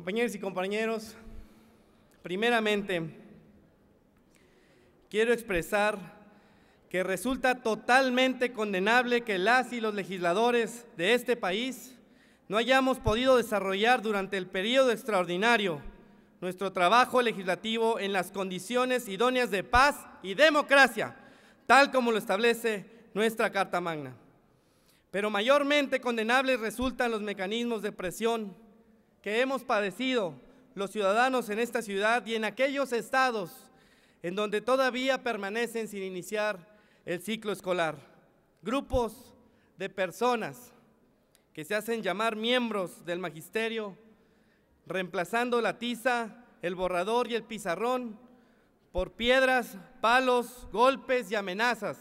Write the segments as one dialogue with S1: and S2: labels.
S1: Compañeros y compañeros, primeramente quiero expresar que resulta totalmente condenable que las y los legisladores de este país no hayamos podido desarrollar durante el periodo extraordinario nuestro trabajo legislativo en las condiciones idóneas de paz y democracia, tal como lo establece nuestra Carta Magna. Pero mayormente condenables resultan los mecanismos de presión que hemos padecido los ciudadanos en esta ciudad y en aquellos estados en donde todavía permanecen sin iniciar el ciclo escolar. Grupos de personas que se hacen llamar miembros del magisterio, reemplazando la tiza, el borrador y el pizarrón por piedras, palos, golpes y amenazas,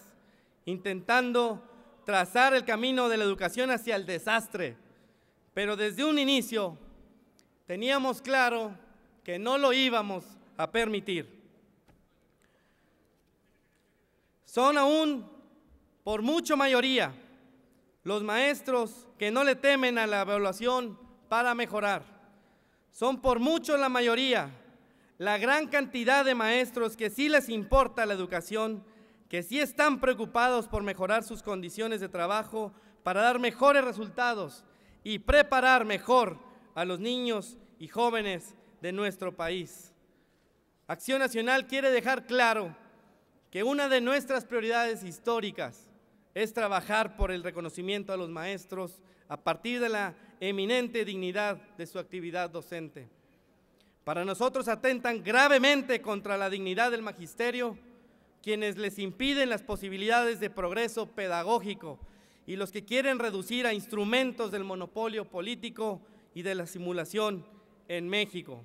S1: intentando trazar el camino de la educación hacia el desastre. Pero desde un inicio teníamos claro que no lo íbamos a permitir. Son aún, por mucho mayoría, los maestros que no le temen a la evaluación para mejorar. Son por mucho la mayoría, la gran cantidad de maestros que sí les importa la educación, que sí están preocupados por mejorar sus condiciones de trabajo para dar mejores resultados y preparar mejor a los niños y jóvenes de nuestro país. Acción Nacional quiere dejar claro que una de nuestras prioridades históricas es trabajar por el reconocimiento a los maestros a partir de la eminente dignidad de su actividad docente. Para nosotros atentan gravemente contra la dignidad del magisterio quienes les impiden las posibilidades de progreso pedagógico y los que quieren reducir a instrumentos del monopolio político y de la simulación en México.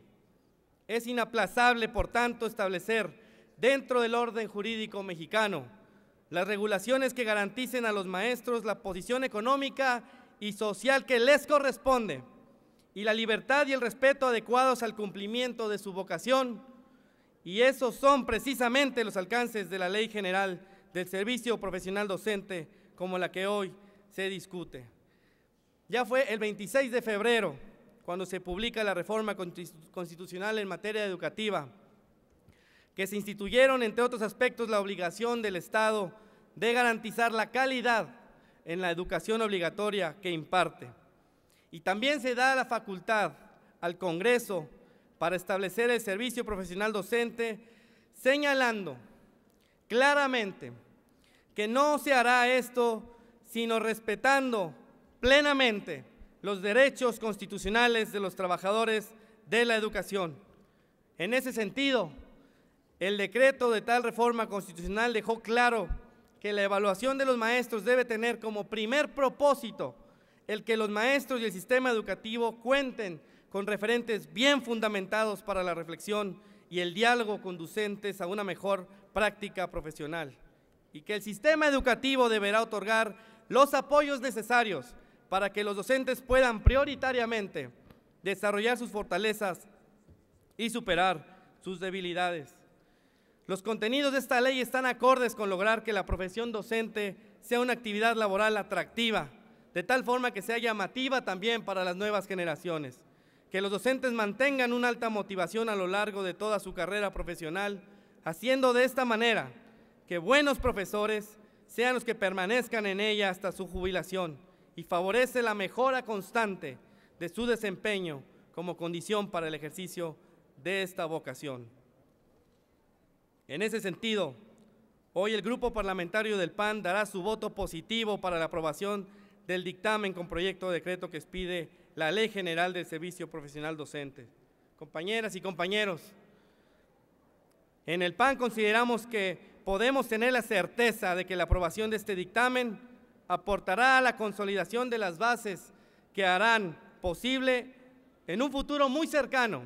S1: Es inaplazable, por tanto, establecer dentro del orden jurídico mexicano las regulaciones que garanticen a los maestros la posición económica y social que les corresponde y la libertad y el respeto adecuados al cumplimiento de su vocación. Y esos son precisamente los alcances de la Ley General del Servicio Profesional Docente como la que hoy se discute. Ya fue el 26 de febrero cuando se publica la reforma constitucional en materia educativa, que se instituyeron, entre otros aspectos, la obligación del Estado de garantizar la calidad en la educación obligatoria que imparte. Y también se da la facultad al Congreso para establecer el servicio profesional docente, señalando claramente que no se hará esto sino respetando plenamente los derechos constitucionales de los trabajadores de la educación. En ese sentido, el decreto de tal reforma constitucional dejó claro que la evaluación de los maestros debe tener como primer propósito el que los maestros y el sistema educativo cuenten con referentes bien fundamentados para la reflexión y el diálogo conducentes a una mejor práctica profesional y que el sistema educativo deberá otorgar los apoyos necesarios para que los docentes puedan prioritariamente desarrollar sus fortalezas y superar sus debilidades. Los contenidos de esta ley están acordes con lograr que la profesión docente sea una actividad laboral atractiva, de tal forma que sea llamativa también para las nuevas generaciones, que los docentes mantengan una alta motivación a lo largo de toda su carrera profesional, haciendo de esta manera que buenos profesores sean los que permanezcan en ella hasta su jubilación y favorece la mejora constante de su desempeño como condición para el ejercicio de esta vocación. En ese sentido, hoy el Grupo Parlamentario del PAN dará su voto positivo para la aprobación del dictamen con proyecto de decreto que expide la Ley General del Servicio Profesional Docente. Compañeras y compañeros, en el PAN consideramos que podemos tener la certeza de que la aprobación de este dictamen aportará a la consolidación de las bases que harán posible en un futuro muy cercano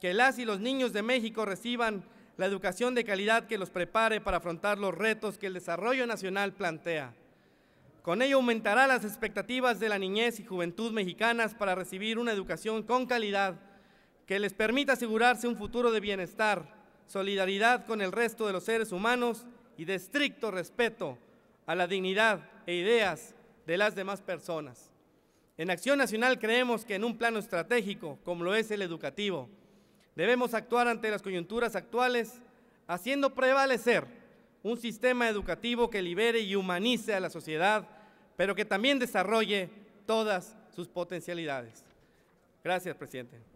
S1: que las y los niños de México reciban la educación de calidad que los prepare para afrontar los retos que el desarrollo nacional plantea. Con ello aumentará las expectativas de la niñez y juventud mexicanas para recibir una educación con calidad que les permita asegurarse un futuro de bienestar, solidaridad con el resto de los seres humanos y de estricto respeto a la dignidad e ideas de las demás personas. En Acción Nacional creemos que en un plano estratégico, como lo es el educativo, debemos actuar ante las coyunturas actuales, haciendo prevalecer un sistema educativo que libere y humanice a la sociedad, pero que también desarrolle todas sus potencialidades. Gracias, presidente.